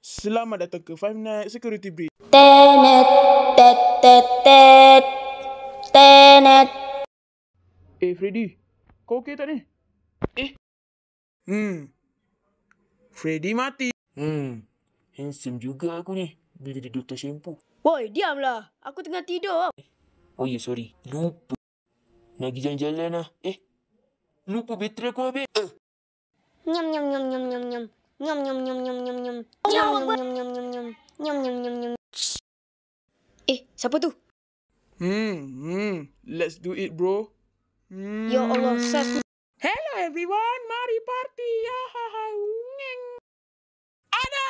Selamat datang ke Five Night Security Bridge. Tenet, tet, tet, tet, tenet. Eh, Freddy, kau okey tak ni? Eh? Hmm. Freddy mati. Hmm. Handsome juga aku ni. Bila dia doktor shampoo. Woi, diamlah. Aku tengah tidur. Oh, ya, yeah, sorry. Lupa. Nak pergi jalan-jalan lah. Eh? Lupa bateri aku habis. Eh. Nyam, nyam, nyam, nyam, nyam, nyam. Nyom nyom nyom nyom nyom nyom nyom nyom nyom nyom nyom nyom nyom nyom nyom Eh, siapa tu? Hmm, hmm, let's do it bro. Hmm. Ya Allah, sas. Hello everyone, mari party. Ya ha ha. Ada.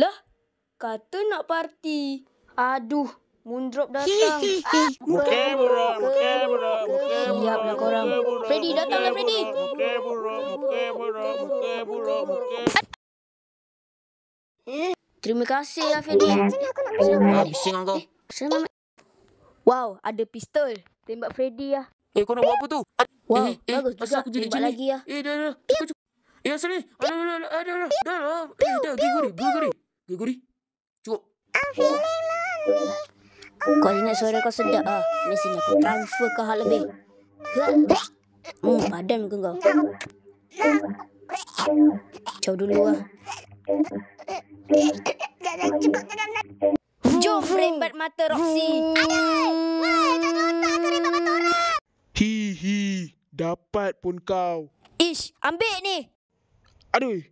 Lah, kata nak party. Aduh, Mundrop datang. Ah, muka buram, muka buram, muka buram. Siaplah korang. Freddy, datanglah Freddy. Muka buram, muka buram, muka buram, muka Terima kasih, ya, Freddy. Pusing kau. Wow, ada pistol. Tembak Freddy, ya. Eh, kau nak buat apa tu? Wow, eh, eh, eh bagus juga. Aku jadi Tembak lagi, ya. Eh, dah, dah. Aku cukup. Eh, sini. Aduh, aduh, aduh. Dah, dah. Eh, dah, dah. Gigori, gigori. Gigori. Cukup. I'm feeling lonely. Lah kau ingat suara kau sedap ah. Mesti nak aku transfer kau hal lebih. Hmm, badan muka kau. Jauh dulu lah. Jom rembat mata Roxy. Adai! Hi hi, dapat pun kau. Ish, ambil ni. Aduh.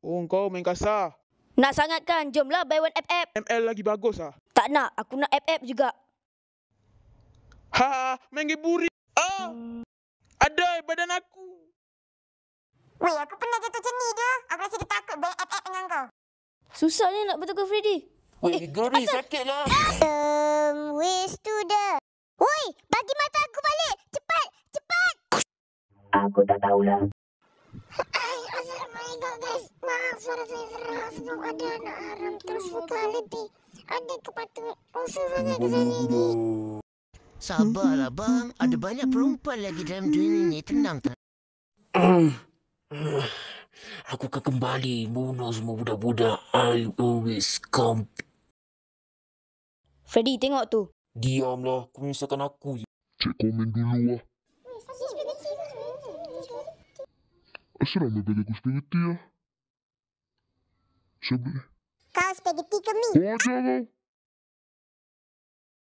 Oh, kau main kasar. Nak sangatkan, jomlah buy one app app. ML lagi bagus ah. Tak nak, aku nak app-app juga. Haha, mengi buri. Ah! ada badan aku. Weh, aku pernah jatuh jenis dia. Aku rasa dia takut banyak app-app dengan kau. Susahnya nak bertukar Freddy. Weh, eh, Gori, asal. sakitlah. Um, ehm, where's to the... Woi, bagi mata aku balik. Cepat, cepat. Aku tak tahu lah my guys maaf suara saya serah sebab ada anak haram terus buka lebih ada kepatuh rosa sangat di sabarlah bang ada banyak perempuan lagi dalam dunia ini tenang tak aku akan kembali bunuh semua budak-budak I always come Freddy tengok tu Diamlah, kau menyesalkan aku je. Cek komen dulu lah. Sen ya? Asra Kaos bella cospedittia. Sempre. Cospedittia. Buongiorno.